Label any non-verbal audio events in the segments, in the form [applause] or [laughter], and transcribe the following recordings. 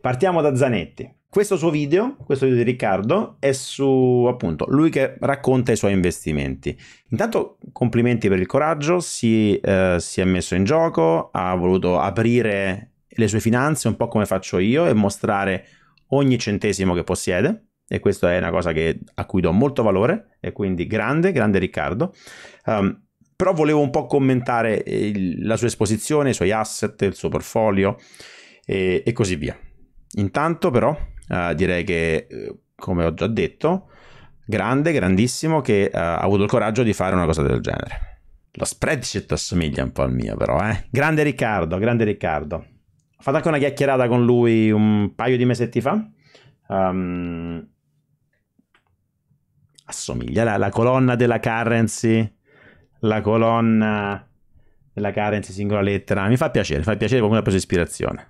Partiamo da Zanetti. Questo suo video, questo video di Riccardo, è su appunto lui che racconta i suoi investimenti. Intanto complimenti per il coraggio, si, eh, si è messo in gioco, ha voluto aprire le sue finanze un po' come faccio io e mostrare ogni centesimo che possiede e questa è una cosa che, a cui do molto valore e quindi grande, grande Riccardo. Um, però volevo un po' commentare eh, il, la sua esposizione, i suoi asset, il suo portfolio e, e così via. Intanto però uh, direi che, eh, come ho già detto, grande, grandissimo che uh, ha avuto il coraggio di fare una cosa del genere. Lo spreadsheet assomiglia un po' al mio però, eh. Grande Riccardo, grande Riccardo. Ho fatto anche una chiacchierata con lui un paio di mesetti fa. Um, assomiglia alla, colonna della currency, la colonna della currency singola lettera. Mi fa piacere, mi fa piacere, qualcuno ha preso ispirazione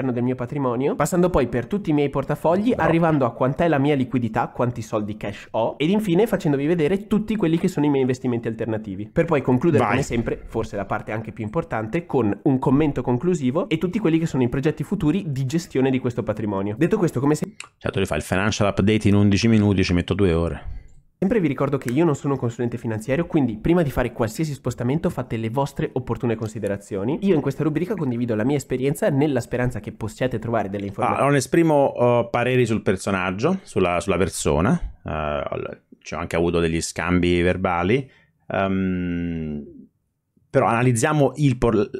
all'interno del mio patrimonio, passando poi per tutti i miei portafogli, Bro. arrivando a quant'è la mia liquidità, quanti soldi cash ho, ed infine facendovi vedere tutti quelli che sono i miei investimenti alternativi. Per poi concludere, Vai. come sempre, forse la parte anche più importante, con un commento conclusivo e tutti quelli che sono i progetti futuri di gestione di questo patrimonio. Detto questo, come sempre... Certo, cioè, li fai il financial update in 11 minuti, ci metto due ore. Sempre vi ricordo che io non sono un consulente finanziario, quindi prima di fare qualsiasi spostamento fate le vostre opportune considerazioni. Io in questa rubrica condivido la mia esperienza nella speranza che possiate trovare delle ah, informazioni. Ah, non esprimo uh, pareri sul personaggio, sulla, sulla persona, uh, ci ho anche avuto degli scambi verbali, um, però analizziamo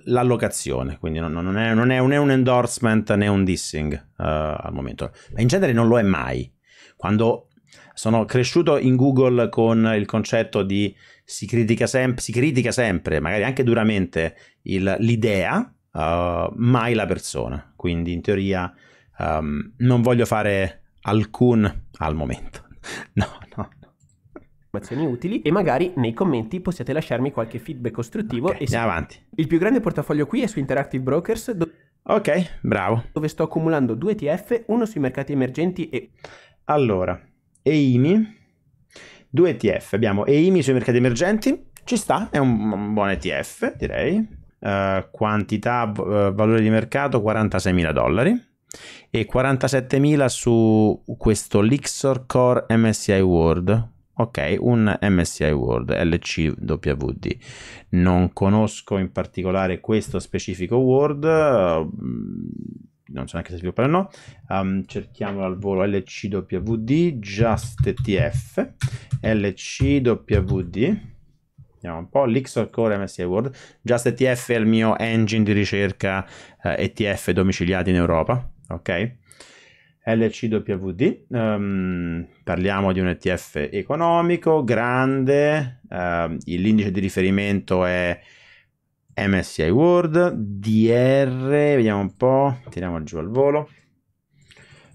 l'allocazione, quindi non, non, è, non, è, non, è, un endorsement né un dissing uh, al momento, ma in genere non lo è mai. Quando sono cresciuto in Google con il concetto di si critica, sem- si critica sempre, magari anche duramente, il, l'idea, uh, mai la persona. Quindi in teoria um, non voglio fare alcun al momento. [laughs] no, no, informazioni utili e magari nei commenti possiate lasciarmi qualche feedback costruttivo. Okay, e andiamo avanti. Il più grande portafoglio qui è su Interactive Brokers. Do- ok, bravo. Dove sto accumulando due TF, uno sui mercati emergenti e... Allora, EIMI, due ETF. Abbiamo EIMI sui mercati emergenti, ci sta, è un buon ETF direi. Uh, quantità, uh, valore di mercato 46.000 dollari e 47.000 su questo Lixor Core MSI World. Ok, un MSI World LCWD. Non conosco in particolare questo specifico World. Uh, non so neanche se sviluppare o no, um, ehm, cerchiamolo al volo lcwd justtf lcwd vediamo un po', l'Xor Core MSI World, justtf è il mio engine di ricerca eh, ETF domiciliati in Europa, ok? LCWD, um, ehm, parliamo di un ETF economico, grande, um, l'indice di riferimento è MSI World, DR, vediamo un po', tiriamo giù al volo.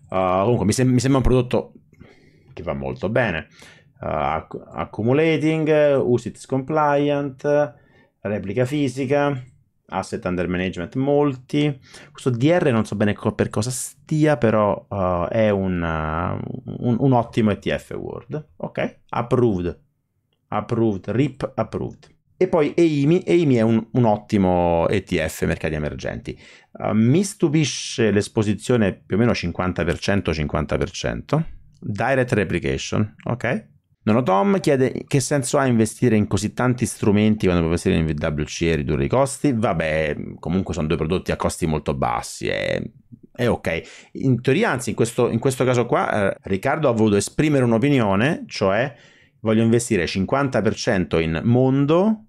Uh, comunque mi, sem- mi, sembra un prodotto che va molto bene. Uh, accumulating, USITS compliant, replica fisica, asset under management molti. Questo DR non so bene co- per cosa stia, però uh, è un, uh, un, un ottimo ETF World. Ok, approved. Approved, RIP approved. E poi EIMI, EIMI è un, un ottimo ETF mercati emergenti. Uh, mi stupisce l'esposizione più o meno 50%-50%. Direct replication, ok? Nonotom chiede che senso ha investire in così tanti strumenti quando puoi investire in VWC e ridurre i costi? Vabbè, comunque sono due prodotti a costi molto bassi e è ok. In teoria, anzi, in questo, in questo caso qua, eh, Riccardo ha voluto esprimere un'opinione, cioè voglio investire 50% in mondo,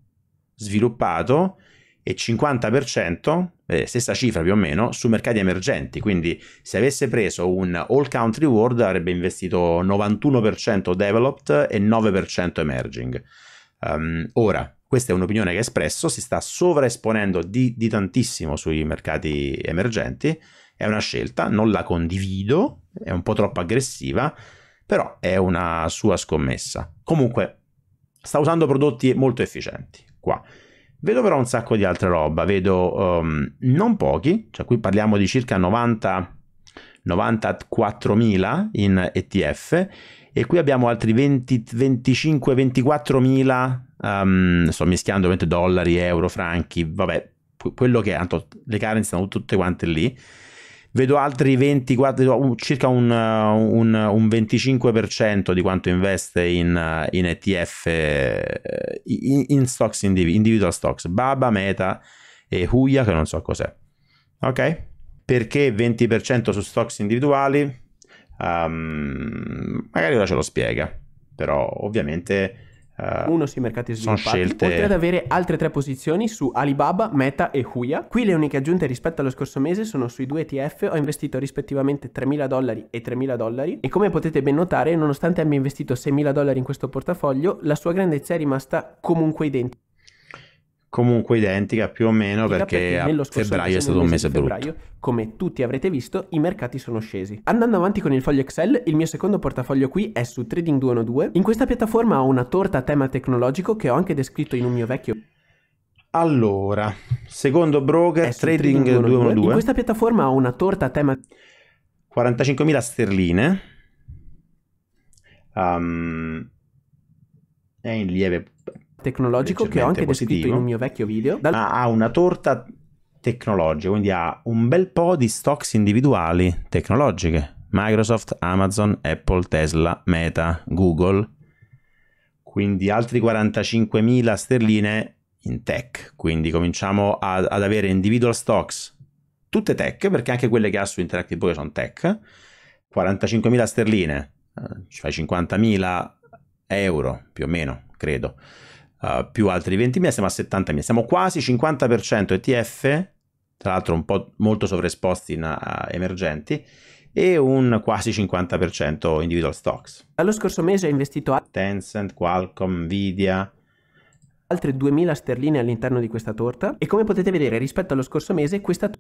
sviluppato e 50%, eh, stessa cifra più o meno, su mercati emergenti. Quindi se avesse preso un all country world avrebbe investito 91% developed e 9% emerging. Um, ora, questa è un'opinione che ha espresso, si sta sovraesponendo di, di tantissimo sui mercati emergenti, è una scelta, non la condivido, è un po' troppo aggressiva, però è una sua scommessa. Comunque, sta usando prodotti molto efficienti qua. Vedo però un sacco di altra roba, vedo um, non pochi, cioè qui parliamo di circa 90, 94.000 in ETF e qui abbiamo altri 20, 25, 24.000, um, sto mischiando ovviamente dollari, euro, franchi, vabbè, quello che è, tanto le currency sono tutte quante lì vedo altri 24, circa un, eh, un, un 25% di quanto investe in, eh, in ETF, eh, in, in stocks individu- individual stocks, Baba, Meta e Huya che non so cos'è. Ok? Perché 20% su stocks individuali? Um, magari ora ce lo spiega, però ovviamente uh, uno sui mercati sviluppati, sono scelte... oltre ad avere altre tre posizioni su Alibaba, Meta e Huya. Qui le uniche aggiunte rispetto allo scorso mese sono sui due ETF, ho investito rispettivamente 3.000 dollari e 3.000 dollari e come potete ben notare, nonostante abbia investito 6.000 dollari in questo portafoglio, la sua grandezza è rimasta comunque identica comunque identica più o meno perché, perché febbraio è stato un mese, mese febbraio, brutto. Come tutti avrete visto, i mercati sono scesi. Andando avanti con il foglio Excel, il mio secondo portafoglio qui è su Trading212. In questa piattaforma ho una torta a tema tecnologico che ho anche descritto in un mio vecchio allora, secondo broker è Trading, 212. 212. In questa piattaforma ho una torta a tema 45.000 sterline. Um, è in lieve tecnologico che ho anche positivo. descritto in un mio vecchio video. Dal... Ha una torta tecnologica, quindi ha un bel po' di stocks individuali tecnologiche. Microsoft, Amazon, Apple, Tesla, Meta, Google. Quindi altri 45.000 sterline in tech. Quindi cominciamo a, ad avere individual stocks, tutte tech, perché anche quelle che ha su Interactive Poker sono tech. 45.000 sterline, eh, ci fai 50.000 euro più o meno, credo uh, più altri 20.000, siamo a 70.000, siamo quasi 50% ETF, tra l'altro un po' molto sovraesposti in uh, emergenti, e un quasi 50% individual stocks. Allo scorso mese ha investito a Tencent, Qualcomm, Nvidia, altre 2000 sterline all'interno di questa torta e come potete vedere rispetto allo scorso mese questa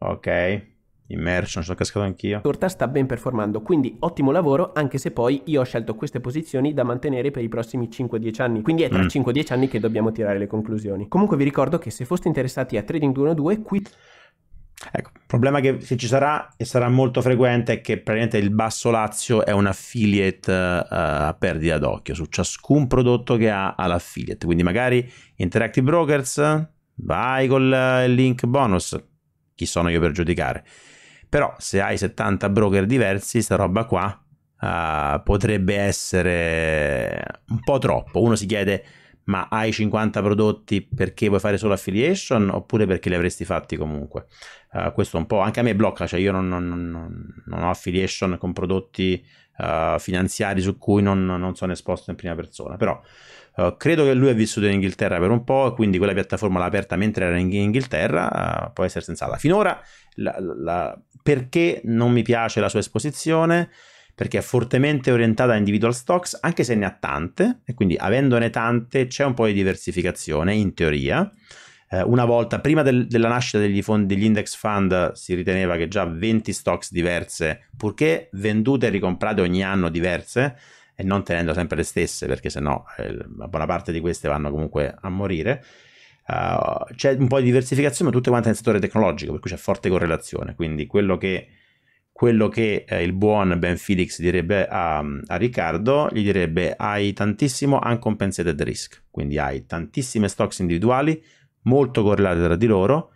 Ok immersion, sono cascato anch'io. Torta sta ben performando, quindi ottimo lavoro, anche se poi io ho scelto queste posizioni da mantenere per i prossimi 5-10 anni, quindi è tra mm. 5-10 anni che dobbiamo tirare le conclusioni. Comunque vi ricordo che se foste interessati a Trading 212, qui... Ecco, il problema che se ci sarà e sarà molto frequente è che praticamente il Basso Lazio è un affiliate uh, a perdita d'occhio su ciascun prodotto che ha all'affiliate, quindi magari Interactive Brokers, vai col uh, link bonus, chi sono io per giudicare? Però se hai 70 broker diversi, sta roba qua uh, potrebbe essere un po' troppo. Uno si chiede, ma hai 50 prodotti perché vuoi fare solo affiliation oppure perché li avresti fatti comunque? Uh, questo un po' anche a me blocca, cioè io non, non, non, ho affiliation con prodotti uh, finanziari su cui non, sono esposto in prima persona, però uh, credo che lui ha vissuto in Inghilterra per un po', quindi quella piattaforma l'ha aperta mentre era in Inghilterra, può essere sensata. Finora la, la, perché non mi piace la sua esposizione, perché è fortemente orientata a individual stocks, anche se ne ha tante, e quindi avendone tante c'è un po' di diversificazione in teoria. Eh, una volta, prima del, della nascita degli, fond, degli index fund, si riteneva che già 20 stocks diverse, purché vendute e ricomprate ogni anno diverse, e non tenendo sempre le stesse, perché sennò eh, buona parte di queste vanno comunque a morire, uh, c'è un po' di diversificazione, ma tutte quante nel settore tecnologico, per cui c'è forte correlazione. Quindi quello che, quello che eh, il buon Ben Felix direbbe a, a, Riccardo, gli direbbe hai tantissimo uncompensated risk, quindi hai tantissime stocks individuali molto correlate tra di loro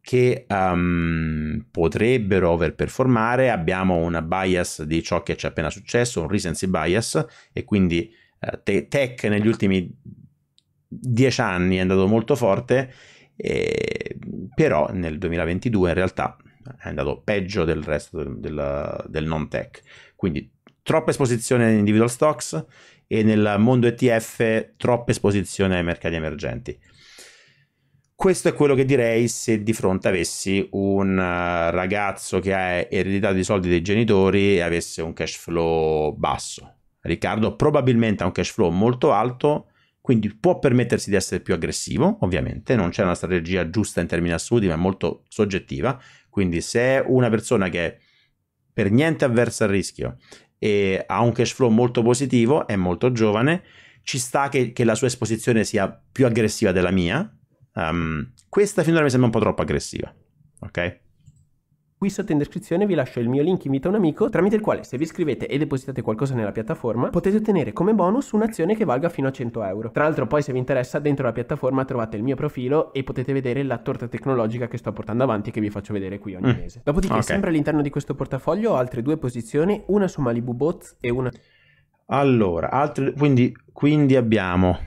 che um, potrebbero overperformare, abbiamo una bias di ciò che ci è appena successo, un recency bias e quindi eh, tech negli ultimi dieci anni è andato molto forte, eh, però nel 2022 in realtà è andato peggio del resto del, del, del non tech. Quindi troppa esposizione in individual stocks e nel mondo ETF troppa esposizione ai mercati emergenti. Questo è quello che direi se di fronte avessi un eh, ragazzo che ha ereditato i soldi dei genitori e avesse un cash flow basso. Riccardo probabilmente ha un cash flow molto alto, quindi può permettersi di essere più aggressivo, ovviamente, non c'è una strategia giusta in termini assoluti, ma è molto soggettiva. Quindi se è una persona che è per niente avversa al rischio e ha un cash flow molto positivo, è molto giovane, ci sta che, che la sua esposizione sia più aggressiva della mia. Um, questa finora mi sembra un po' troppo aggressiva. Ok? Qui sotto in descrizione vi lascio il mio link invita un amico tramite il quale se vi iscrivete e depositate qualcosa nella piattaforma potete ottenere come bonus un'azione che valga fino a 100 euro. Tra l'altro poi se vi interessa dentro la piattaforma trovate il mio profilo e potete vedere la torta tecnologica che sto portando avanti che vi faccio vedere qui ogni mm. mese. Dopodiché okay. sempre all'interno di questo portafoglio ho altre due posizioni, una su Malibu Bots e una... Allora, altri... quindi, quindi, abbiamo...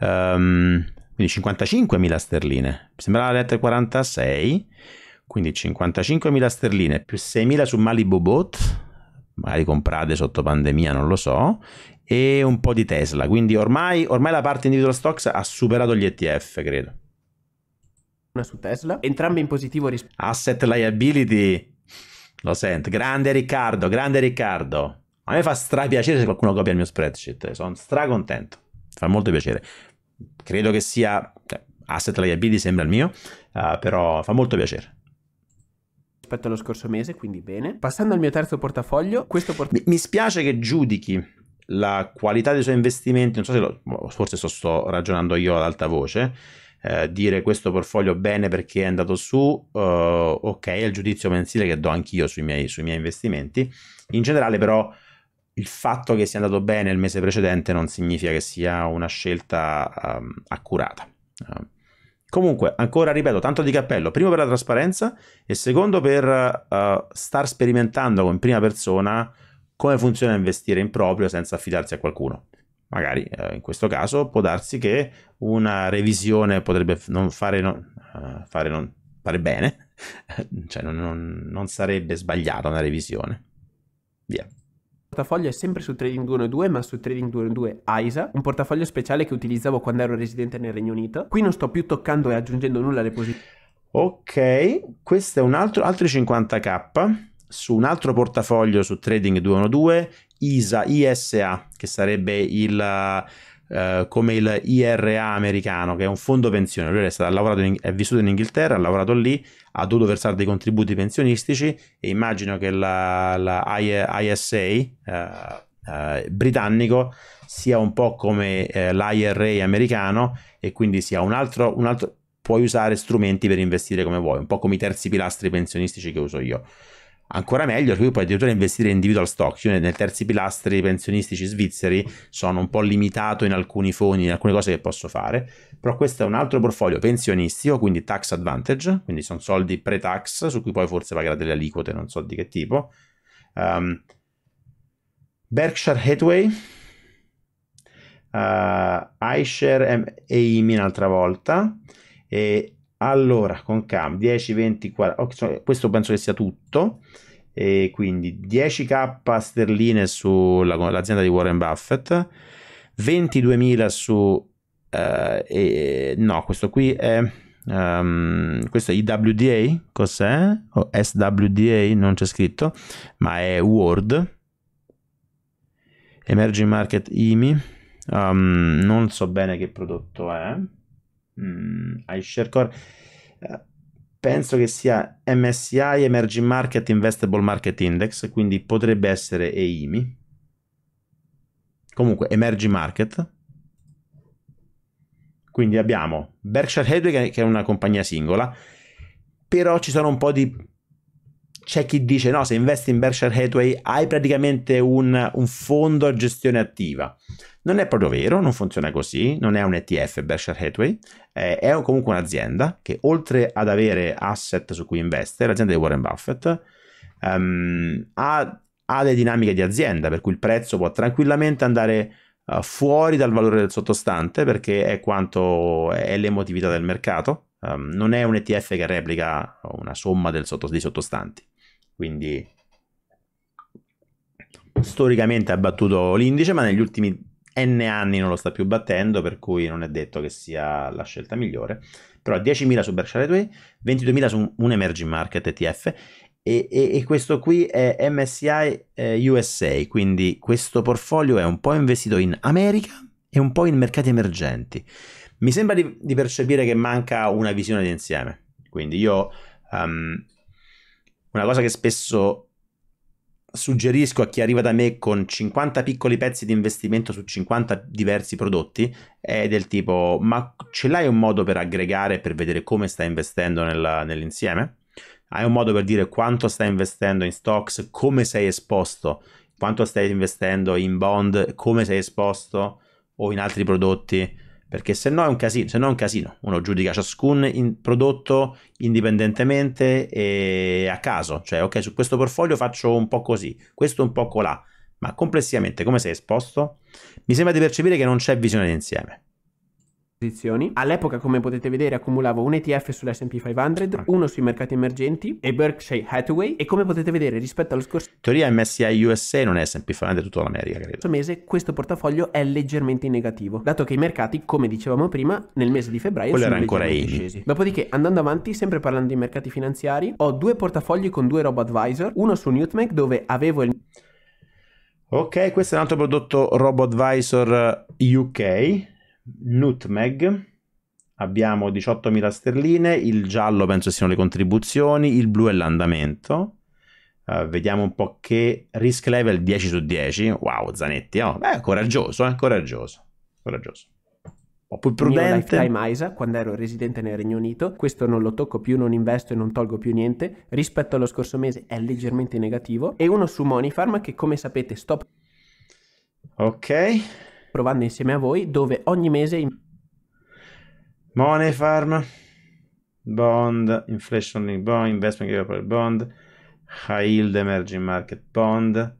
Um, quindi 55.000 sterline, sembrava la 46 quindi 55.000 sterline più 6.000 su Malibu Boat, magari comprate sotto pandemia, non lo so, e un po' di Tesla. Quindi ormai, ormai la parte individual stocks ha superato gli ETF, credo. Una su Tesla, entrambi in positivo rispetto. Asset liability, lo sento. Grande Riccardo, grande Riccardo. A me fa stra piacere se qualcuno copia il mio spreadsheet, sono stra contento. Fa molto piacere. Credo che sia cioè, asset liability sembra il mio, uh, però fa molto piacere rispetto allo scorso mese, quindi bene. Passando al mio terzo portafoglio, questo portafoglio... Mi, mi spiace che giudichi la qualità dei suoi investimenti, non so se lo, boh, forse so, sto ragionando io ad alta voce, eh, dire questo portafoglio bene perché è andato su, uh, ok, è il giudizio mensile che do anch'io sui miei, sui miei investimenti. In generale però il fatto che sia andato bene il mese precedente non significa che sia una scelta um, accurata. Uh, Comunque, ancora ripeto, tanto di cappello, primo per la trasparenza e secondo per uh, star sperimentando in prima persona come funziona investire in proprio senza affidarsi a qualcuno. Magari uh, in questo caso può darsi che una revisione potrebbe non fare, no, uh, fare, non, fare bene, [laughs] cioè non, non, non sarebbe sbagliata una revisione. Via portafoglio è sempre su Trading 212 ma su Trading 212 ISA, un portafoglio speciale che utilizzavo quando ero residente nel Regno Unito. Qui non sto più toccando e aggiungendo nulla alle posizioni. Ok, questo è un altro, altri 50k su un altro portafoglio su Trading 212 ISA, ISA che sarebbe il eh, come il IRA americano, che è un fondo pensione. Lui è, stato, in, è vissuto in Inghilterra, ha lavorato lì, ha dovuto versare dei contributi pensionistici e immagino che la, la ISA eh, eh, britannico sia un po' come eh, l'IRA americano e quindi sia un altro, un altro puoi usare strumenti per investire come vuoi, un po' come i terzi pilastri pensionistici che uso io. Ancora meglio, perché puoi addirittura investire in individual stock. Io nel terzi pilastri pensionistici svizzeri sono un po' limitato in alcuni fondi, in alcune cose che posso fare, però questo è un altro portfolio pensionistico, quindi tax advantage, quindi sono soldi pre-tax su cui poi forse pagherà delle aliquote, non so di che tipo. Um, Berkshire Hathaway, uh, iShare M- AIM un'altra volta, e allora, con cam 10, 20, 40, questo penso che sia tutto. E quindi 10k sterline sull'azienda di Warren Buffett, 22.000 su... Eh, eh, no, questo qui è... Um, questo è IWDA, cos'è? O oh, SWDA, non c'è scritto, ma è Word. Emerging Market IMI, um, ehm, non so bene che prodotto è mh, mm, iShareCore, eh, penso che sia MSI Emerging Market Investable Market Index, quindi potrebbe essere EIMI. Comunque, Emerging Market. Quindi abbiamo Berkshire Hathaway che è una compagnia singola, però ci sono un po' di c'è chi dice no, se investi in Berkshire Hathaway hai praticamente un, un, fondo a gestione attiva. Non è proprio vero, non funziona così, non è un ETF Berkshire Hathaway, eh, è comunque un'azienda che oltre ad avere asset su cui investe, l'azienda di Warren Buffett, um, ha, ha le dinamiche di azienda, per cui il prezzo può tranquillamente andare uh, fuori dal valore del sottostante perché è quanto è l'emotività del mercato, Um, non è un ETF che replica una somma sotto, dei sottostanti quindi storicamente ha battuto l'indice, ma negli ultimi n anni non lo sta più battendo, per cui non è detto che sia la scelta migliore. Però 10.000 su Berkshire 2 22.000 su un emerging market ETF e, e, e questo qui è MSI eh, USA, quindi questo portfolio è un po' investito in America e un po' in mercati emergenti. Mi sembra di, di percepire che manca una visione di insieme, quindi io um, una cosa che spesso suggerisco a chi arriva da me con 50 piccoli pezzi di investimento su 50 diversi prodotti è del tipo ma ce l'hai un modo per aggregare per vedere come stai investendo nella, nell'insieme? Hai un modo per dire quanto stai investendo in stocks, come sei esposto, quanto stai investendo in bond, come sei esposto o in altri prodotti? perché se no è un casino, se no è un casino, uno giudica ciascun in prodotto indipendentemente e a caso, cioè ok su questo portfolio faccio un po' così, questo un po' colà, ma complessivamente come sei esposto? Mi sembra di percepire che non c'è visione d'insieme posizioni. All'epoca, come potete vedere, accumulavo un ETF sull'S&P 500, uno sui mercati emergenti e Berkshire Hathaway e come potete vedere rispetto allo scorso... Teoria MSI USA non è S&P 500, è tutta l'America, credo. Questo mese questo portafoglio è leggermente in negativo, dato che i mercati, come dicevamo prima, nel mese di febbraio Quello sono ancora scesi. Dopodiché, andando avanti, sempre parlando di mercati finanziari, ho due portafogli con due robo advisor, uno su Newtmeg dove avevo il... Ok, questo è un altro prodotto Robo UK Nutmeg abbiamo 18.000 sterline, il giallo penso siano le contribuzioni, il blu è l'andamento. Uh, vediamo un po' che risk level 10 su 10. Wow, Zanetti, oh, beh, coraggioso, eh, coraggioso, coraggioso. Un po' più prudente. Mio lifetime ISA, quando ero residente nel Regno Unito, questo non lo tocco più, non investo e non tolgo più niente. Rispetto allo scorso mese è leggermente negativo. E uno su Monifarm che come sapete stop. Ok, provando insieme a voi, dove ogni mese... In... Money Farm, Bond, Inflation Link Bond, Investment Global Bond, High Yield Emerging Market Bond.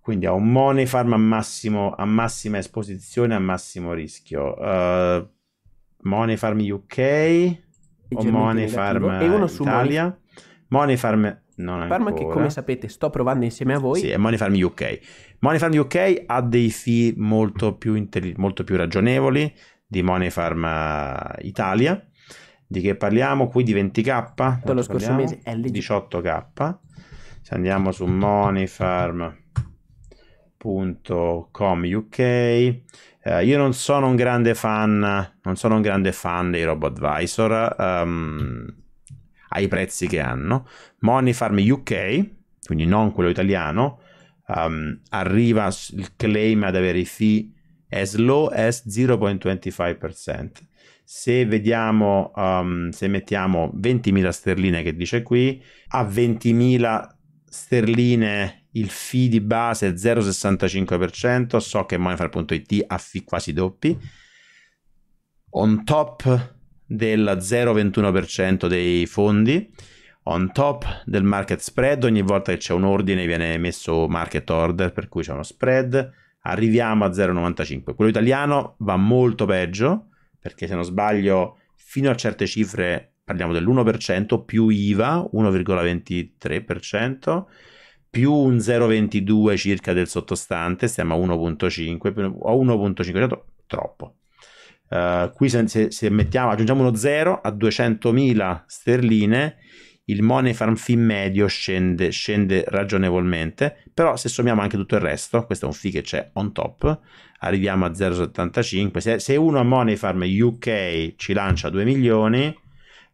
Quindi ha un Money Farm a, massimo, a massima esposizione, a massimo rischio. Uh, Money Farm UK o Money Farm e uno su Italia. Money... Money Farm non Farm ancora. che come sapete sto provando insieme a voi. Sì, è Money Farm UK. Money Farm UK ha dei fee molto più, intelli- molto più ragionevoli di Money Farm eh, Italia. Di che parliamo? Qui di 20k. Per lo scorso mese è 18k. Se andiamo su moneyfarm.com UK, eh, io non sono un grande fan, non sono un grande fan dei RoboAdvisor um, ai prezzi che hanno. Moneyfarm UK, quindi non quello italiano, um, arriva il claim ad avere i fee as low as 0.25%. Se vediamo, um, se mettiamo 20.000 sterline che dice qui, a 20.000 sterline il fee di base è 0,65%, so che Moneyfar.it ha fee quasi doppi, on top del 0,21% dei fondi on top del market spread, ogni volta che c'è un ordine viene messo market order, per cui c'è uno spread, arriviamo a 0,95. Quello italiano va molto peggio, perché se non sbaglio fino a certe cifre parliamo dell'1% più IVA, 1,23%, più un 0,22 circa del sottostante, stiamo a 1,5, o 1,5, troppo. Uh, qui se, se, mettiamo, aggiungiamo uno 0 a 200.000 sterline, il money farm fee medio scende, scende ragionevolmente, però se sommiamo anche tutto il resto, questo è un fee che c'è on top, arriviamo a 0,75, se, se uno a money farm UK ci lancia 2 milioni, eh,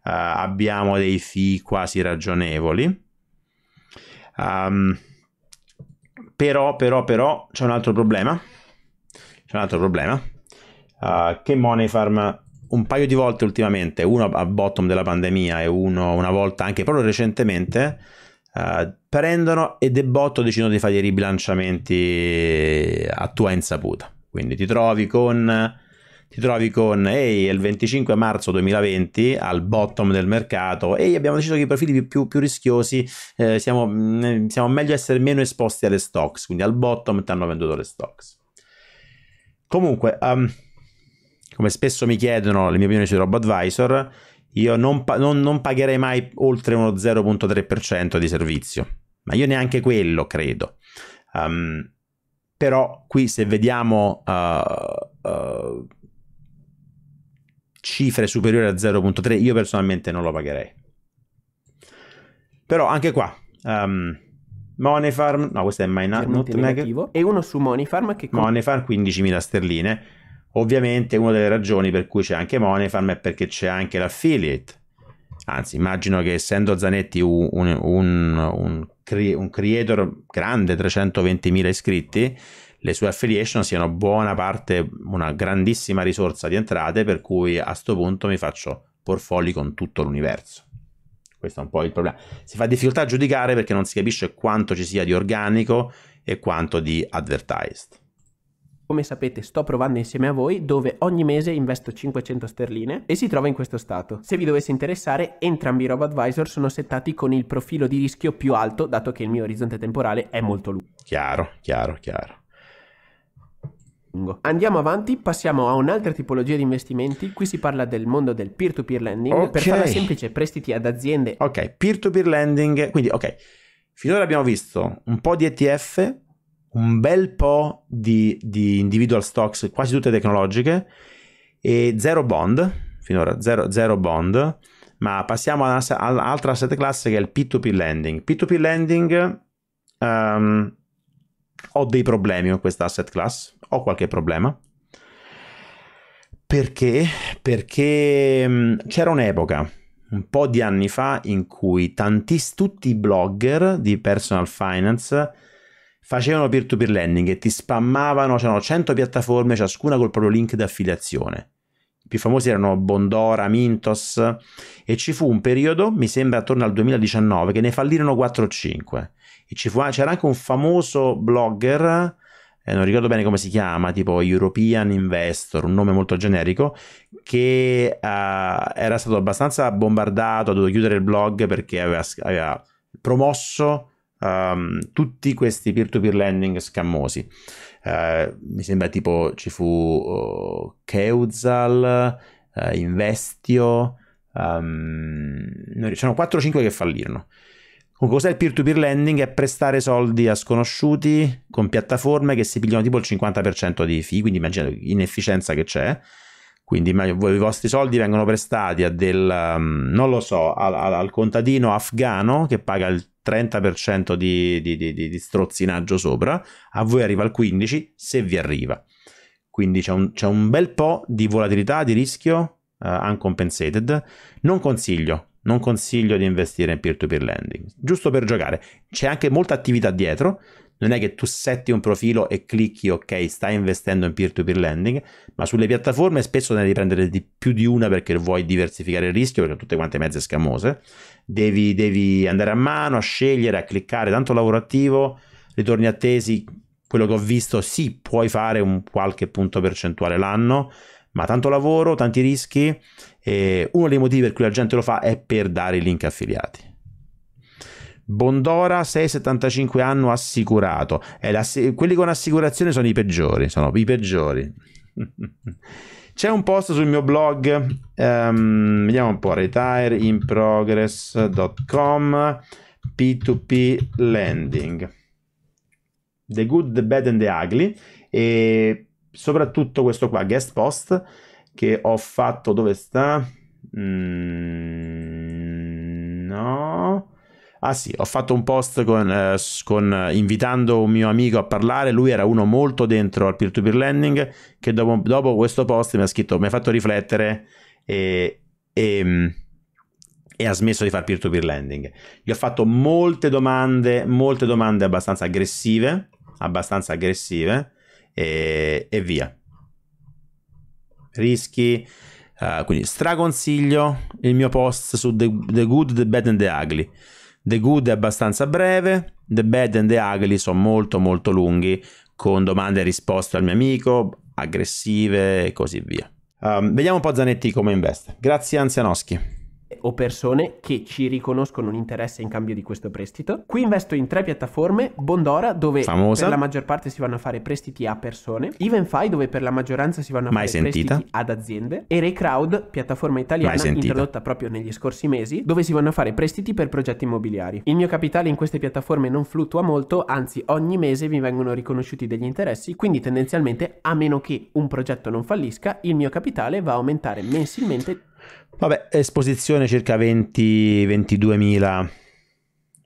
abbiamo dei fee quasi ragionevoli. Um, però, però, però, c'è un altro problema, c'è un altro problema, uh, che money farm un paio di volte ultimamente, uno a bottom della pandemia e uno una volta anche proprio recentemente, eh, prendono e debotto decidono di fare dei ribilanciamenti eh, a tua insaputa. Quindi ti trovi con ti trovi con ehi il 25 marzo 2020 al bottom del mercato ehi abbiamo deciso che i profili più, più, più rischiosi eh, siamo, mm, siamo, meglio essere meno esposti alle stocks quindi al bottom ti hanno venduto le stocks comunque um, come spesso mi chiedono le mie opinioni su RoboAdvisor, io non, pa- non, non pagherei mai oltre uno 0.3% di servizio, ma io neanche quello credo. Um, però qui se vediamo uh, uh, cifre superiori a 0.3, io personalmente non lo pagherei. Però anche qua... Um, Monifarm, no, questo è Mine Nutmeg. E uno su Moneyfarm che. Con... Moneyfarm 15.000 sterline. Ovviamente una delle ragioni per cui c'è anche Moneyfarm è perché c'è anche l'affiliate. Anzi, immagino che essendo Zanetti un, un, un, un creator grande, 320.000 iscritti, le sue affiliation siano buona parte, una grandissima risorsa di entrate, per cui a questo punto mi faccio portfolio con tutto l'universo. Questo è un po' il problema. Si fa difficoltà a giudicare perché non si capisce quanto ci sia di organico e quanto di advertised come sapete sto provando insieme a voi dove ogni mese investo 500 sterline e si trova in questo stato. Se vi dovesse interessare entrambi i RoboAdvisor sono settati con il profilo di rischio più alto dato che il mio orizzonte temporale è molto lungo. Chiaro, chiaro, chiaro. Andiamo avanti, passiamo a un'altra tipologia di investimenti. Qui si parla del mondo del peer-to-peer lending. Okay. Per fare semplice, prestiti ad aziende. Ok, peer-to-peer lending. Quindi, ok, finora abbiamo visto un po' di ETF, un bel po' di, di individual stocks, quasi tutte tecnologiche, e zero bond, finora zero, zero bond, ma passiamo all'altra asset class che è il P2P lending. P2P lending, um, ho dei problemi con questa asset class, ho qualche problema. Perché? Perché mm, c'era un'epoca, un po' di anni fa, in cui tanti, tutti i blogger di personal finance facevano peer-to-peer -peer lending e ti spammavano, c'erano 100 piattaforme, ciascuna col proprio link di affiliazione. I più famosi erano Bondora, Mintos e ci fu un periodo, mi sembra attorno al 2019, che ne fallirono 4 o 5. c'era anche un famoso blogger, eh, non ricordo bene come si chiama, tipo European Investor, un nome molto generico, che uh, era stato abbastanza bombardato, ha dovuto chiudere il blog perché aveva, aveva promosso um, tutti questi peer-to-peer lending scammosi. Uh, mi sembra tipo ci fu uh, oh, Keuzal, uh, eh, Investio, um, c'erano 4-5 che fallirono. Cos'è il peer-to-peer lending? È prestare soldi a sconosciuti con piattaforme che si pigliano tipo il 50% dei fee, quindi immaginate l'inefficienza che c'è quindi i vostri soldi vengono prestati a del, um, non lo so, al, al contadino afgano che paga il 30% di, di, di, di, strozzinaggio sopra, a voi arriva il 15% se vi arriva. Quindi c'è un, c'è un bel po' di volatilità, di rischio uh, uncompensated. Non consiglio, non consiglio di investire in peer-to-peer lending, giusto per giocare. C'è anche molta attività dietro, non è che tu setti un profilo e clicchi ok stai investendo in peer-to-peer lending ma sulle piattaforme spesso ne devi prendere di più di una perché vuoi diversificare il rischio perché tutte quante mezze scamose devi, devi andare a mano a scegliere a cliccare tanto lavorativo ritorni attesi quello che ho visto sì puoi fare un qualche punto percentuale l'anno ma tanto lavoro tanti rischi e uno dei motivi per cui la gente lo fa è per dare i link affiliati Bondora 6,75 anno assicurato. La, quelli con assicurazione sono i peggiori, sono i peggiori. [laughs] C'è un post sul mio blog, um, vediamo un po', retireinprogress.com P2P lending. The good, the bad and the ugly e soprattutto questo qua, guest post che ho fatto dove sta? Mm, no Ah sì, ho fatto un post con, eh, con, eh, invitando un mio amico a parlare, lui era uno molto dentro al peer-to-peer lending, che dopo, dopo questo post mi ha scritto, mi ha fatto riflettere e, e, mm, e ha smesso di fare peer-to-peer lending. Gli ho fatto molte domande, molte domande abbastanza aggressive, abbastanza aggressive e, e via. Rischi, uh, quindi straconsiglio il mio post su the, the Good, The Bad and The Ugly. The Good è abbastanza breve, The Bad and the Ugly sono molto molto lunghi, con domande e risposte al mio amico, aggressive e così via. Um, vediamo un po' Zanetti come investe. Grazie Anzianoschi o persone che ci riconoscono un interesse in cambio di questo prestito. Qui investo in tre piattaforme, Bondora dove Famosa. per la maggior parte si vanno a fare prestiti a persone, Evenfi dove per la maggioranza si vanno a Mai fare sentita. prestiti ad aziende e Raycrowd, piattaforma italiana introdotta proprio negli scorsi mesi, dove si vanno a fare prestiti per progetti immobiliari. Il mio capitale in queste piattaforme non fluttua molto, anzi ogni mese mi vengono riconosciuti degli interessi, quindi tendenzialmente a meno che un progetto non fallisca, il mio capitale va a aumentare mensilmente Vabbè, esposizione circa 20-22 mila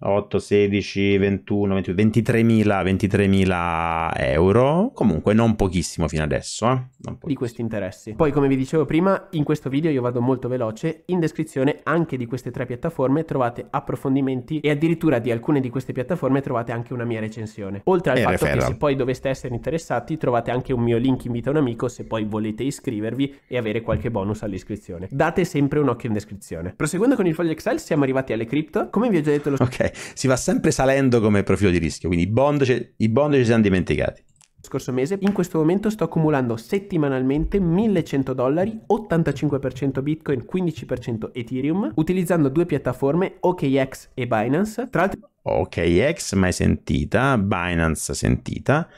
8, 16, 21, 22, 23.000, 23.000 euro. Comunque non pochissimo fino adesso. Eh? Pochissimo. Di questi interessi. Poi come vi dicevo prima, in questo video io vado molto veloce. In descrizione anche di queste tre piattaforme trovate approfondimenti e addirittura di alcune di queste piattaforme trovate anche una mia recensione. Oltre al e fatto referral. che se poi doveste essere interessati trovate anche un mio link in vita a un amico se poi volete iscrivervi e avere qualche bonus all'iscrizione. Date sempre un occhio in descrizione. Proseguendo con il foglio Excel siamo arrivati alle cripto. Come vi ho già detto lo... Ok si va sempre salendo come profilo di rischio, quindi i bond, ce, i bond ci siamo dimenticati scorso mese. In questo momento sto accumulando settimanalmente 1100 dollari, 85% Bitcoin, 15% Ethereum, utilizzando due piattaforme OKX e Binance. Tra l'altro OKX mai sentita, Binance sentita.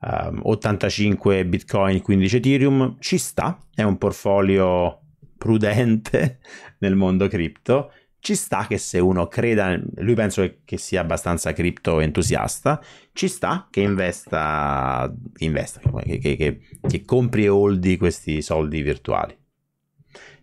Um, ehm, 85 Bitcoin, 15 Ethereum, ci sta, è un portfolio prudente [laughs] nel mondo cripto ci sta che se uno creda, lui penso che, che sia abbastanza cripto entusiasta, ci sta che investa, investa che, che, che, compri e holdi questi soldi virtuali.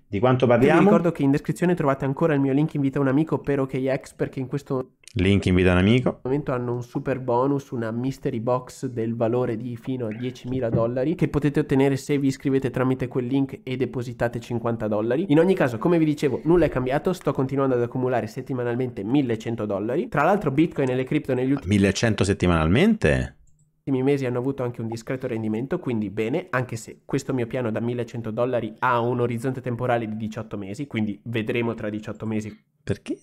Di quanto parliamo? Io vi ricordo che in descrizione trovate ancora il mio link invita un amico per OKEx perché in questo Link invita un amico. Al momento hanno un super bonus, una mystery box del valore di fino a 10.000 dollari che potete ottenere se vi iscrivete tramite quel link e depositate 50 dollari. In ogni caso, come vi dicevo, nulla è cambiato, sto continuando ad accumulare settimanalmente 1.100 dollari. Tra l'altro Bitcoin e le cripto negli ultimi... 1.100 settimanalmente? ultimi mesi hanno avuto anche un discreto rendimento, quindi bene, anche se questo mio piano da 1100 dollari ha un orizzonte temporale di 18 mesi, quindi vedremo tra 18 mesi. Perché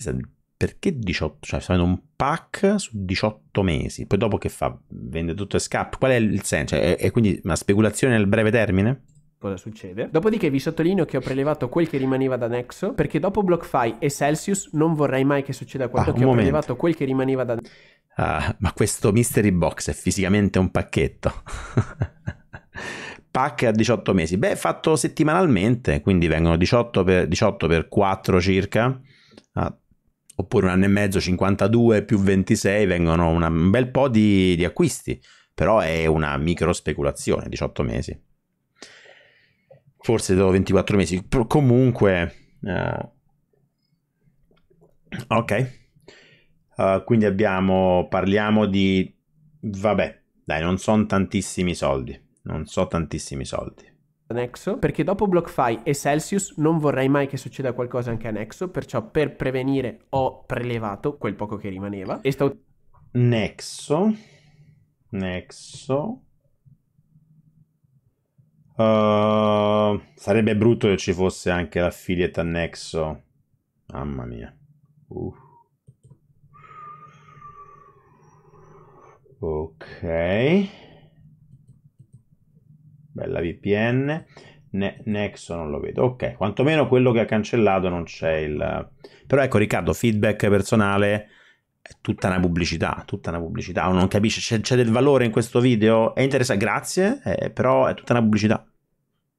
perché 18? Cioè, sta un pack su 18 mesi, poi dopo che fa? Vende tutto e scappa? Qual è il senso? Cioè, è, è, quindi una speculazione nel breve termine? Cosa succede? Dopodiché vi sottolineo che ho prelevato quel che rimaneva da Nexo, perché dopo BlockFi e Celsius non vorrei mai che succeda ah, quello ah, che ho momento. prelevato quel che rimaneva da... Nexo. Ah, ma questo mystery box è fisicamente un pacchetto. [laughs] pack a 18 mesi. Beh, fatto settimanalmente, quindi vengono 18 per, 18 per 4 circa oppure un anno e mezzo 52 più 26 vengono una, un bel po' di, di, acquisti, però è una micro speculazione, 18 mesi. Forse dopo 24 mesi, comunque... Uh, ok, uh, quindi abbiamo, parliamo di... Vabbè, dai, non sono tantissimi soldi, non so tantissimi soldi. Nexo, perché dopo BlockFi e Celsius non vorrei mai che succeda qualcosa anche a Nexo, perciò per prevenire ho prelevato quel poco che rimaneva e sto... Nexo, Nexo... Uh, sarebbe brutto che ci fosse anche l'affiliate a Nexo. Mamma mia. Uh. Ok bella VPN, ne Nexo non lo vedo, ok, quantomeno quello che ha cancellato non c'è il... Però ecco Riccardo, feedback personale è tutta una pubblicità, tutta una pubblicità, uno non capisce, c'è, del valore in questo video, è interessante, grazie, eh, però è tutta una pubblicità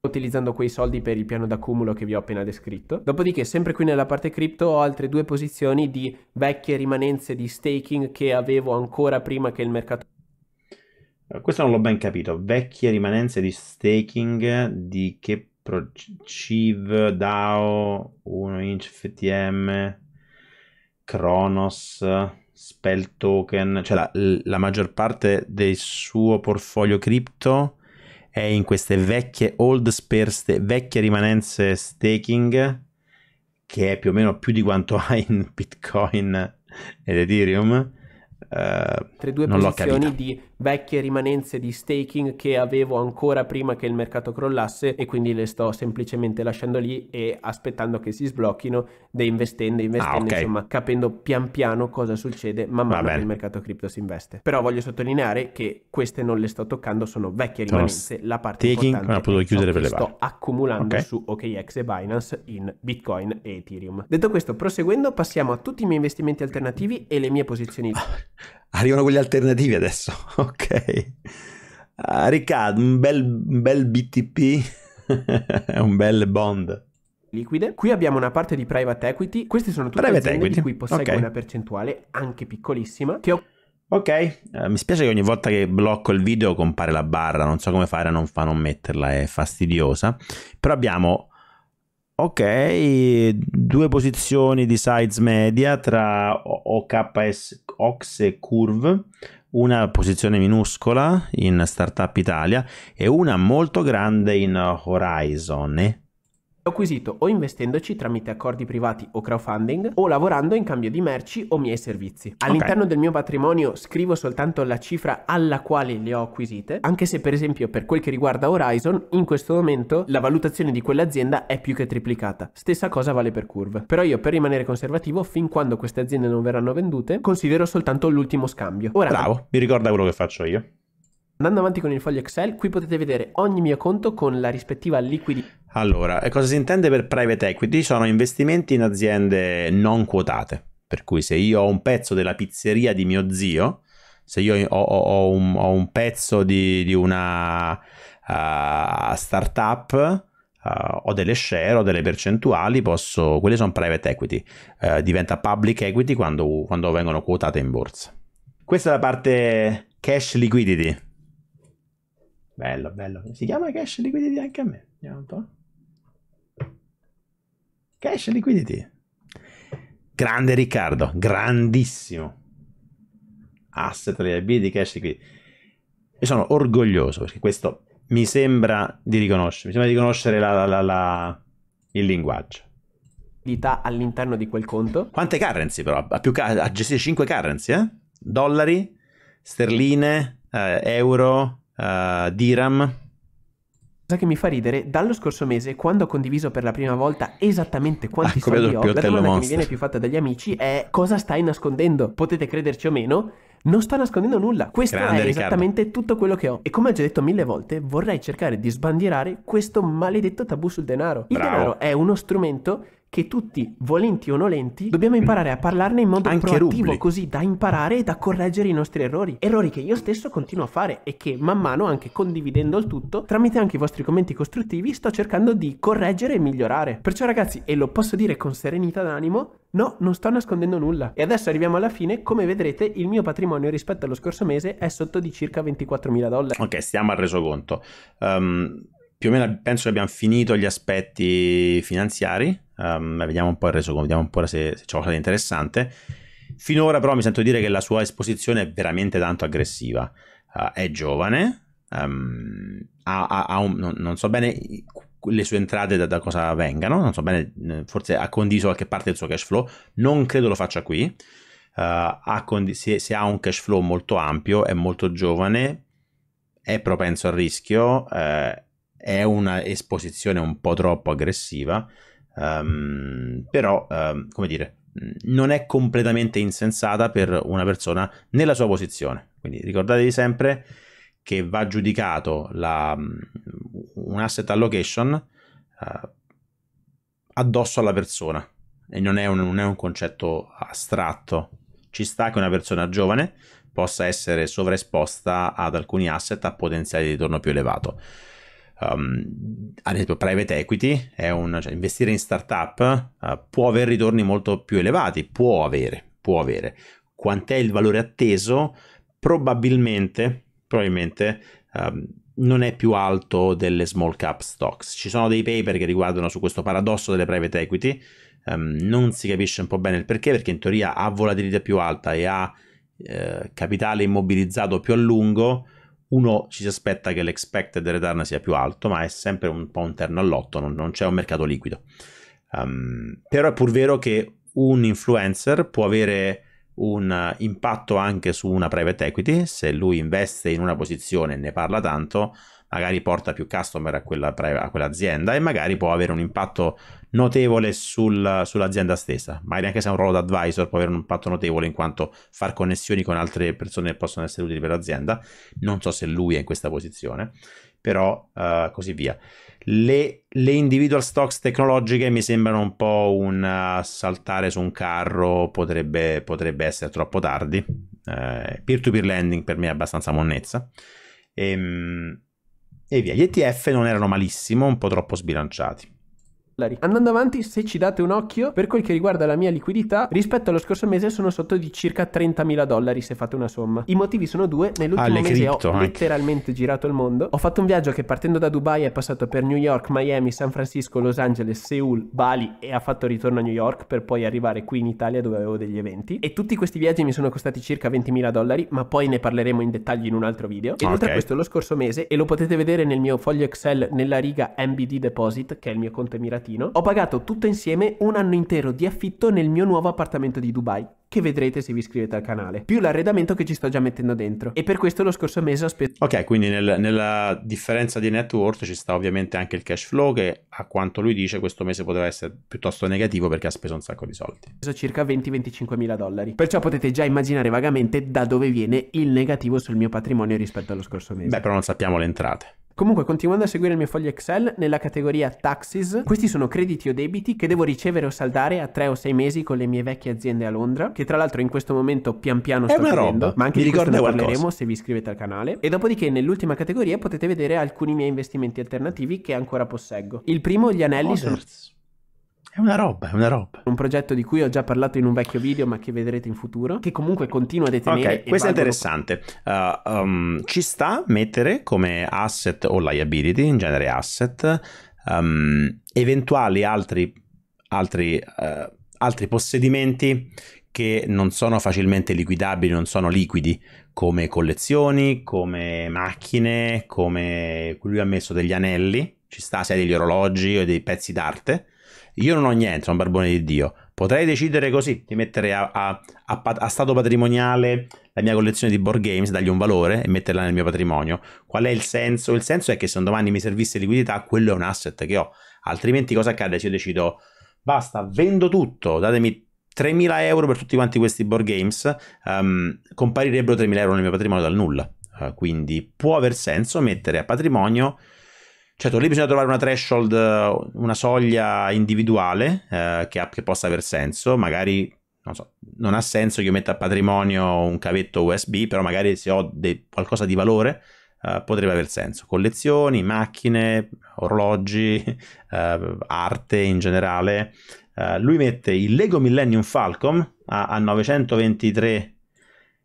utilizzando quei soldi per il piano d'accumulo che vi ho appena descritto. Dopodiché, sempre qui nella parte cripto, ho altre due posizioni di vecchie rimanenze di staking che avevo ancora prima che il mercato eh, questo non l'ho ben capito. Vecchie rimanenze di staking di che Civ, DAO, 1inch, FTM, Kronos, Spell Token, cioè la, la, maggior parte del suo portfolio cripto è in queste vecchie old sperste, vecchie rimanenze staking che è più o meno più di quanto ha in Bitcoin ed Ethereum. Uh, eh, Tre due posizioni di vecchie rimanenze di staking che avevo ancora prima che il mercato crollasse e quindi le sto semplicemente lasciando lì e aspettando che si sblocchino e investendo, investendo, ah, okay. insomma, capendo pian piano cosa succede man mano che il mercato cripto si investe. Però voglio sottolineare che queste non le sto toccando, sono vecchie rimanenze, la parte staking, importante ma le sto accumulando okay. su OKX e Binance in Bitcoin e Ethereum. Detto questo, proseguendo passiamo a tutti i miei investimenti alternativi e le mie posizioni [laughs] arrivano quelli alternativi adesso, [laughs] ok? Uh, ah, Ricard, un bel, un bel BTP, [laughs] un bel bond liquide. Qui abbiamo una parte di private equity. Queste sono tutte private aziende equity. di cui posseggo okay. una percentuale anche piccolissima. Ho... Ok, eh, mi spiace che ogni volta che blocco il video compare la barra, non so come fare a non, fa non metterla, è fastidiosa. Però abbiamo Ok, due posizioni di size media tra OKS, OX e Curve, una posizione minuscola in Startup Italia e una molto grande in Horizon acquisito o investendoci tramite accordi privati o crowdfunding o lavorando in cambio di merci o miei servizi. All'interno okay. del mio patrimonio scrivo soltanto la cifra alla quale le ho acquisite, anche se per esempio per quel che riguarda Horizon, in questo momento la valutazione di quell'azienda è più che triplicata. Stessa cosa vale per Curve. Però io per rimanere conservativo, fin quando queste aziende non verranno vendute, considero soltanto l'ultimo scambio. Ora, Bravo, mi ricorda quello che faccio io. Andando avanti con il foglio Excel, qui potete vedere ogni mio conto con la rispettiva liquidità. Allora, cosa si intende per private equity? Sono investimenti in aziende non quotate, per cui se io ho un pezzo della pizzeria di mio zio, se io ho, ho, ho, un, ho un, pezzo di, di una uh, startup, Uh, ho delle share, ho delle percentuali, posso, quelle sono private equity, uh, diventa public equity quando, quando vengono quotate in borsa. Questa è la parte cash liquidity, Bello, bello. Si chiama Cash Liquidity anche a me. Vediamo un po'. Cash Liquidity. Grande Riccardo, grandissimo. Asset liability cash liquidity. Io sono orgoglioso perché questo mi sembra di riconoscere, mi sembra di riconoscere la, la, la, il linguaggio. All'interno di quel conto. Quante currency però? Ha, più, ha gestito 5 currency, eh? Dollari, sterline, eh, euro, uh, Diram. Cosa che mi fa ridere, dallo scorso mese, quando ho condiviso per la prima volta esattamente quanti ah, soldi ho, la domanda Monster. che mi viene più fatta dagli amici è cosa stai nascondendo? Potete crederci o meno, non sto nascondendo nulla, questo Grande è Riccardo. esattamente tutto quello che ho. E come ho già detto mille volte, vorrei cercare di sbandierare questo maledetto tabù sul denaro. Il Bravo. denaro è uno strumento che tutti, volenti o nolenti, dobbiamo imparare a parlarne in modo Anche proattivo, rubli. così da imparare e da correggere i nostri errori. Errori che io stesso continuo a fare e che man mano, anche condividendo il tutto, tramite anche i vostri commenti costruttivi, sto cercando di correggere e migliorare. Perciò ragazzi, e lo posso dire con serenità d'animo, No, non sto nascondendo nulla. E adesso arriviamo alla fine. Come vedrete, il mio patrimonio rispetto allo scorso mese è sotto di circa 24 mila dollari. Ok, stiamo al resoconto. Um, più o meno penso che abbiamo finito gli aspetti finanziari. Um, vediamo un po' il resoconto, vediamo ancora se, se c'è qualcosa di interessante. Finora però mi sento dire che la sua esposizione è veramente tanto aggressiva. Uh, è giovane, um, ha, ha, ha un, non, non, so bene le sue entrate da, da, cosa vengano, non so bene, eh, forse ha condiviso qualche parte del suo cash flow, non credo lo faccia qui. Uh, ha condi- se, se, ha un cash flow molto ampio, è molto giovane, è propenso al rischio, uh, è una esposizione un po' troppo aggressiva. Um, però, um, come dire, mm, non è completamente insensata per una persona nella sua posizione. Quindi ricordatevi sempre che va giudicato la, mm, un asset allocation uh, addosso alla persona e non è, un, non è un concetto astratto. Ci sta che una persona giovane possa essere sovraesposta ad alcuni asset a potenziale di ritorno più elevato um, ehm, ad esempio private equity, un, cioè, investire in startup uh, può avere ritorni molto più elevati, può avere, può avere. Quant'è il valore atteso? Probabilmente, probabilmente um, non è più alto delle small cap stocks. Ci sono dei paper che riguardano su questo paradosso delle private equity, um, non si capisce un po' bene il perché, perché in teoria ha volatilità più alta e ha eh, capitale immobilizzato più a lungo, uno ci si aspetta che l'expected return sia più alto, ma è sempre un po' un terno all'otto, non, non c'è un mercato liquido. Um, però è pur vero che un influencer può avere un impatto anche su una private equity, se lui investe in una posizione e ne parla tanto, magari porta più customer a, quella, a quell'azienda e magari può avere un impatto notevole sul, sull'azienda stessa. Magari anche se ha un ruolo d'advisor può avere un impatto notevole in quanto far connessioni con altre persone che possono essere utili per l'azienda. Non so se lui è in questa posizione, però uh, così via. Le, le, individual stocks tecnologiche mi sembrano un po' un eh, saltare su un carro, potrebbe, potrebbe essere troppo tardi. Uh, eh, peer-to-peer lending per me è abbastanza monnezza. E, ehm, e via, gli ETF non erano malissimo, un po' troppo sbilanciati. Andando avanti, se ci date un occhio, per quel che riguarda la mia liquidità, rispetto allo scorso mese sono sotto di circa 30.000 dollari se fate una somma. I motivi sono due, nell'ultimo ah, mese ho anche. letteralmente girato il mondo. Ho fatto un viaggio che partendo da Dubai è passato per New York, Miami, San Francisco, Los Angeles, Seoul, Bali e ha fatto ritorno a New York per poi arrivare qui in Italia dove avevo degli eventi. E tutti questi viaggi mi sono costati circa 20.000 dollari, ma poi ne parleremo in dettaglio in un altro video. E oltre okay. a questo lo scorso mese, e lo potete vedere nel mio foglio Excel nella riga MBD Deposit, che è il mio conto emirativo, mercatino, ho pagato tutto insieme un anno intero di affitto nel mio nuovo appartamento di Dubai che vedrete se vi iscrivete al canale, più l'arredamento che ci sto già mettendo dentro. E per questo lo scorso mese ho speso... Ok, quindi nel, nella differenza di net worth ci sta ovviamente anche il cash flow che a quanto lui dice questo mese poteva essere piuttosto negativo perché ha speso un sacco di soldi. Ho speso circa 20-25 mila dollari, perciò potete già immaginare vagamente da dove viene il negativo sul mio patrimonio rispetto allo scorso mese. Beh, però non sappiamo le entrate. Comunque, continuando a seguire il mio foglio Excel, nella categoria Taxes, questi sono crediti o debiti che devo ricevere o saldare a 3 o 6 mesi con le mie vecchie aziende a Londra, che tra l'altro in questo momento pian piano sto credendo, ma anche Mi di questo ne parleremo se vi iscrivete al canale. E dopodiché nell'ultima categoria potete vedere alcuni miei investimenti alternativi che ancora posseggo. Il primo, gli anelli Others. sono... È una roba, è una roba. Un progetto di cui ho già parlato in un vecchio video, ma che vedrete in futuro, che comunque continua a detenere. Ok, questo è interessante. Uh, um, ci sta mettere come asset o liability, in genere asset, um, eventuali altri, altri, uh, altri possedimenti che non sono facilmente liquidabili, non sono liquidi, come collezioni, come macchine, come lui ha messo degli anelli, ci sta sia degli orologi o dei pezzi d'arte io non ho niente, sono barbone di Dio. Potrei decidere così di mettere a, a, a, a stato patrimoniale la mia collezione di board games, dargli un valore e metterla nel mio patrimonio. Qual è il senso? Il senso è che se un domani mi servisse liquidità, quello è un asset che ho. Altrimenti cosa accade se io decido basta, vendo tutto, datemi 3.000 euro per tutti quanti questi board games, um, comparirebbero 3.000 euro nel mio patrimonio dal nulla. Uh, quindi può aver senso mettere a patrimonio Certo, lì bisogna trovare una threshold, eh, una soglia individuale eh, che, che, possa aver senso, magari non, so, non ha senso che io metta a patrimonio un cavetto USB, però magari se ho de- qualcosa di valore eh, potrebbe aver senso. Collezioni, macchine, orologi, [laughs] eh, arte in generale. Eh, lui mette il Lego Millennium Falcon a, a 923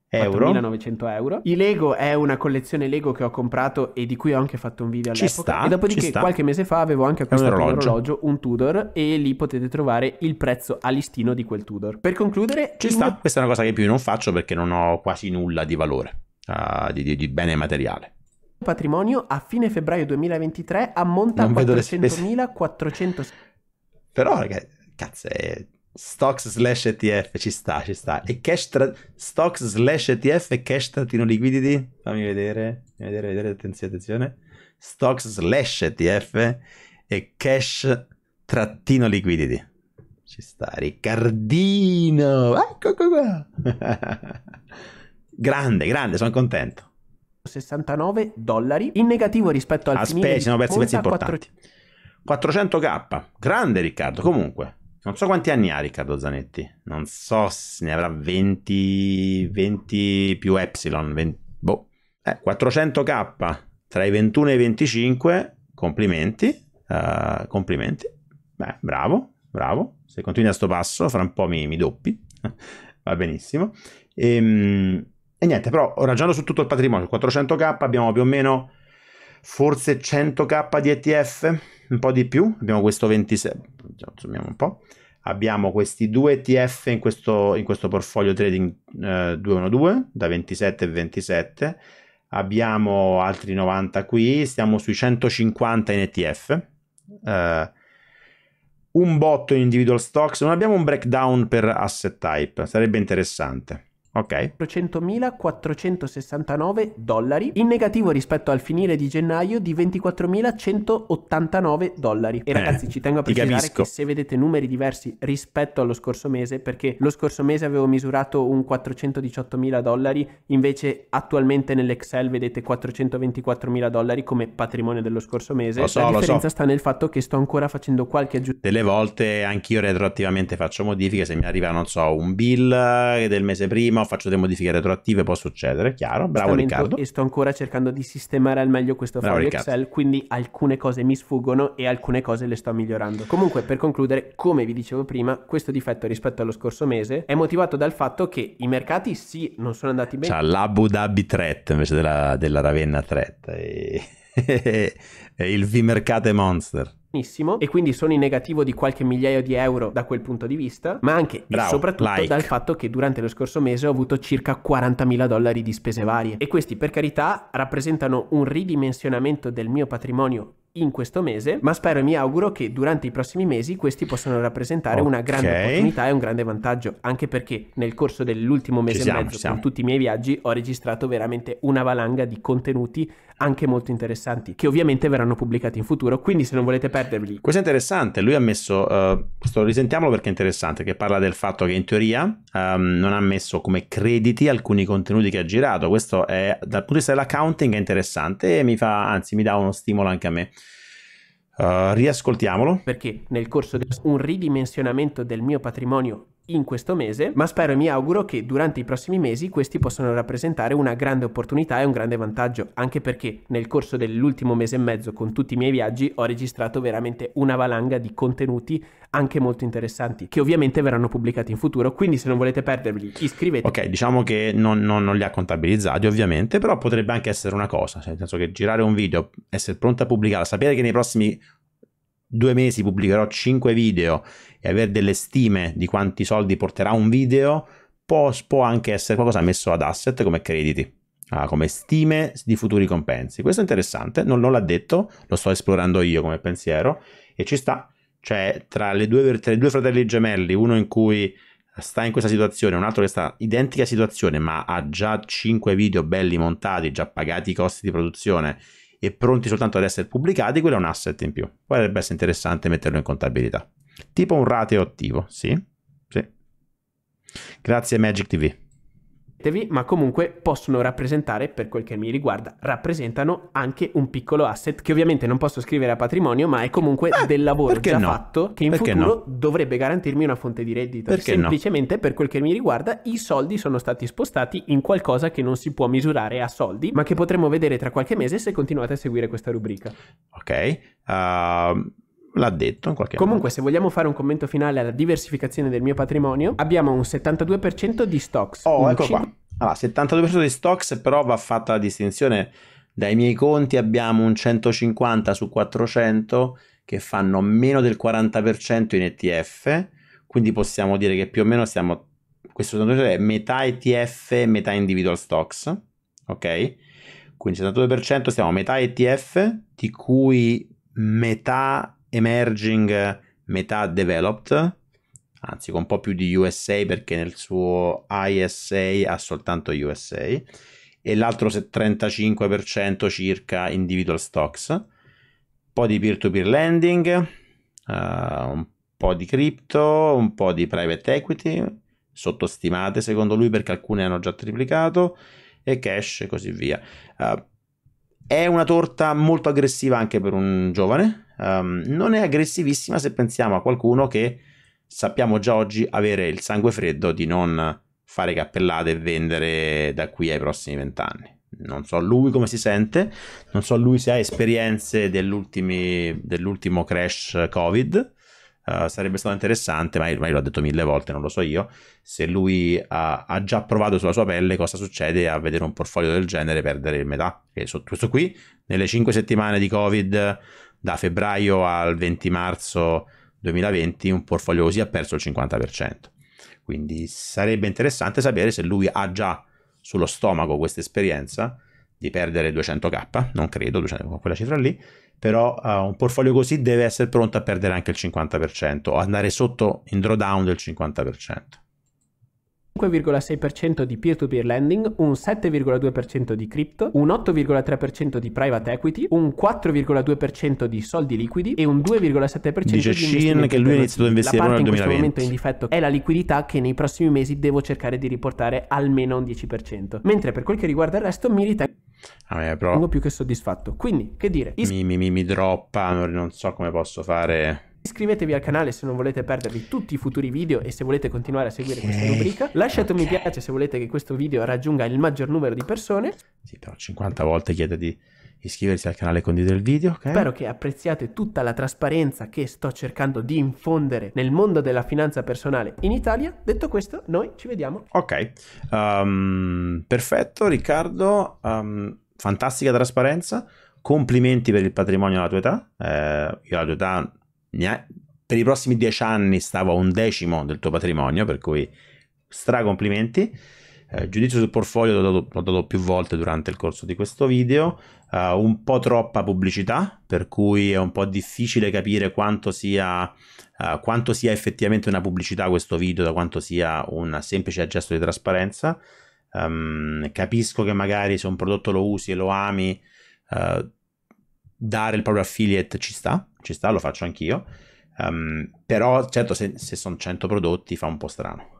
euro. 4.900 euro. I Lego è una collezione Lego che ho comprato e di cui ho anche fatto un video all'epoca. Ci sta, e dopodiché ci sta. qualche mese fa avevo anche acquistato un orologio. un orologio. un Tudor, e lì potete trovare il prezzo a listino di quel Tudor. Per concludere... Ci in... sta, questa è una cosa che più non faccio perché non ho quasi nulla di valore, uh, di, di, di bene materiale patrimonio a fine febbraio 2023 ammonta non a 400.400 però ragazzi cazzo è stocks slash ETF, ci sta, ci sta. E cash tra... stocks slash ETF e cash trattino liquidity? Fammi vedere, fammi vedere, vedere, attenzione, attenzione. Stocks slash ETF e cash trattino liquidity. Ci sta, Riccardino, ecco qua. Ecco, ecco. [laughs] grande, grande, sono contento. 69 dollari in negativo rispetto al Aspetta, finire. Aspetta, ci sono pezzi, pezzi importanti. 400k, grande Riccardo, comunque non so quanti anni ha Riccardo Zanetti, non so se ne avrà 20, 20 più Epsilon, 20, boh. eh, 400k tra i 21 e i 25, complimenti, uh, complimenti, beh, bravo, bravo, se continui a sto passo fra un po' mi, mi doppi, [laughs] va benissimo. E, ehm, e niente, però ragionando su tutto il patrimonio, 400k abbiamo più o meno forse 100k di ETF, un po' di più, abbiamo questo 26, zoomiamo un po', abbiamo questi due ETF in questo, in questo portfolio trading eh, 212 da 27 e 27, abbiamo altri 90 qui, stiamo sui 150 in ETF, eh, un botto in individual stocks, non abbiamo un breakdown per asset type, sarebbe interessante. Ok. 400.469 dollari, in negativo rispetto al finire di gennaio di 24.189 dollari. E eh, ragazzi, eh, ci tengo a precisare che se vedete numeri diversi rispetto allo scorso mese, perché lo scorso mese avevo misurato un 418.000 dollari, invece attualmente nell'Excel vedete 424.000 dollari come patrimonio dello scorso mese. Lo so, La differenza so. sta nel fatto che sto ancora facendo qualche aggiustamento. Delle volte anch'io retroattivamente faccio modifiche, se mi arriva, non so, un bill del mese prima faccio delle modifiche retroattive, può succedere, chiaro. Bravo Riccardo. E sto ancora cercando di sistemare al meglio questo file foglio Riccardo. quindi alcune cose mi sfuggono e alcune cose le sto migliorando. Comunque, per concludere, come vi dicevo prima, questo difetto rispetto allo scorso mese è motivato dal fatto che i mercati sì, non sono andati bene. C'ha l'Abu Dhabi Threat invece della, della Ravenna Threat e... [laughs] e il V-Mercate Monster benissimo e quindi sono in negativo di qualche migliaio di euro da quel punto di vista, ma anche Bravo, e soprattutto like. dal fatto che durante lo scorso mese ho avuto circa 40.000 dollari di spese varie e questi per carità rappresentano un ridimensionamento del mio patrimonio in questo mese, ma spero e mi auguro che durante i prossimi mesi questi possano rappresentare okay. una grande opportunità e un grande vantaggio, anche perché nel corso dell'ultimo mese siamo, e mezzo con tutti i miei viaggi ho registrato veramente una valanga di contenuti anche molto interessanti, che ovviamente verranno pubblicati in futuro, quindi se non volete perdervi... Questo è interessante, lui ha messo, uh, eh, sto risentiamolo perché è interessante, che parla del fatto che in teoria um, non ha messo come crediti alcuni contenuti che ha girato, questo è dal punto di vista dell'accounting è interessante e mi fa, anzi mi dà uno stimolo anche a me. Uh, riascoltiamolo. Perché nel corso di un ridimensionamento del mio patrimonio in questo mese, ma spero e mi auguro che durante i prossimi mesi questi possano rappresentare una grande opportunità e un grande vantaggio, anche perché nel corso dell'ultimo mese e mezzo con tutti i miei viaggi ho registrato veramente una valanga di contenuti anche molto interessanti, che ovviamente verranno pubblicati in futuro, quindi se non volete perderveli iscrivetevi. Ok, diciamo che non, non, non li ha contabilizzati ovviamente, però potrebbe anche essere una cosa, cioè nel senso che girare un video, essere pronto a pubblicarlo, sapere che nei prossimi due mesi pubblicherò 5 video e avere delle stime di quanti soldi porterà un video può, può anche essere qualcosa messo ad asset come crediti. Ah, come stime di futuri compensi. Questo è interessante, non, non l'ha detto, lo sto esplorando io come pensiero e ci sta. Cioè, tra, due, tra i due fratelli gemelli, uno in cui sta in questa situazione, un altro che sta in identica situazione, ma ha già 5 video belli montati, già pagati i costi di produzione e pronti soltanto ad essere pubblicati, quello è un asset in più. Potrebbe essere interessante metterlo in contabilità. Tipo un rateo attivo, sì. sì. Grazie Magic TV. Ma comunque possono rappresentare, per quel che mi riguarda, rappresentano anche un piccolo asset che ovviamente non posso scrivere a patrimonio, ma è comunque Beh, del lavoro già no? fatto che in perché futuro no? dovrebbe garantirmi una fonte di reddito. Perché Semplicemente no? per quel che mi riguarda i soldi sono stati spostati in qualcosa che non si può misurare a soldi, ma che potremo vedere tra qualche mese se continuate a seguire questa rubrica. Ok. Uh l'ha detto in qualche modo. Comunque, se vogliamo fare un commento finale alla diversificazione del mio patrimonio, abbiamo un 72% di stocks. Oh, ecco 5... qua. Allora, 72% di stocks, però va fatta la distinzione. Dai miei conti abbiamo un 150 su 400 che fanno meno del 40% in ETF, quindi possiamo dire che più o meno siamo questo è metà ETF, metà individual stocks, ok? Quindi 72% siamo metà ETF, di cui metà emerging, eh, metà developed, anzi con un po' più di USA perché nel suo ISA ha soltanto USA e l'altro 35% circa individual stocks, un po' di peer-to-peer lending, uh, un po' di crypto un po' di private equity, sottostimate secondo lui perché alcune hanno già triplicato, e cash e così via. Uh, è una torta molto aggressiva anche per un giovane. Um, non è aggressivissima se pensiamo a qualcuno che sappiamo già oggi avere il sangue freddo di non fare cappellate e vendere da qui ai prossimi vent'anni. Non so lui come si sente, non so lui se ha esperienze dell'ultimo crash Covid, eh, sarebbe stato interessante, ma ormai l'ho detto mille volte, non lo so io, se lui ha, ha, già provato sulla sua pelle cosa succede a vedere un portfolio del genere perdere il metà. E so, questo qui, nelle 5 settimane di Covid, da febbraio al 20 marzo 2020, un portfolio così ha perso il 50%. Quindi sarebbe interessante sapere se lui ha già sullo stomaco questa esperienza di perdere 200k, non credo, 200, quella cifra lì, però uh, un portfolio così deve essere pronto a perdere anche il 50% o andare sotto in drawdown del 50%. 5,6% di peer-to-peer lending, un 7,2% di crypto, un 8,3% di private equity, un 4,2% di soldi liquidi e un 2,7% di Dice Shin che lui ha iniziato a investire nel 2020. in questo momento in difetto è la liquidità che nei prossimi mesi devo cercare di riportare almeno un 10%. Mentre per quel che riguarda il resto mi ritengo Ah, beh, però... più che soddisfatto. Quindi, che dire? Is... Mi, mi, mi, mi droppa, non so come posso fare... Iscrivetevi al canale se non volete perdervi tutti i futuri video e se volete continuare a seguire okay. questa rubrica. Lasciate okay. un mi piace se volete che questo video raggiunga il maggior numero di persone. Sì, però 50 volte chiede di iscriversi al canale e condividere il video. Okay? Spero che apprezziate tutta la trasparenza che sto cercando di infondere nel mondo della finanza personale in Italia. Detto questo, noi ci vediamo. Ok, um, perfetto Riccardo, um, fantastica trasparenza. Complimenti per il patrimonio alla tua età. Eh, io alla tua età per i prossimi dieci anni stavo a un decimo del tuo patrimonio, per cui stracomplimenti. Eh, giudizio sul portfolio l'ho dato, l'ho dato, più volte durante il corso di questo video, uh, un po' troppa pubblicità, per cui è un po' difficile capire quanto sia, uh, quanto sia effettivamente una pubblicità questo video, da quanto sia un semplice gesto di trasparenza. Um, capisco che magari se un prodotto lo usi e lo ami, uh, dare il proprio affiliate ci sta, ci sta, lo faccio anch'io. Um, però certo se, se sono 100 prodotti fa un po' strano.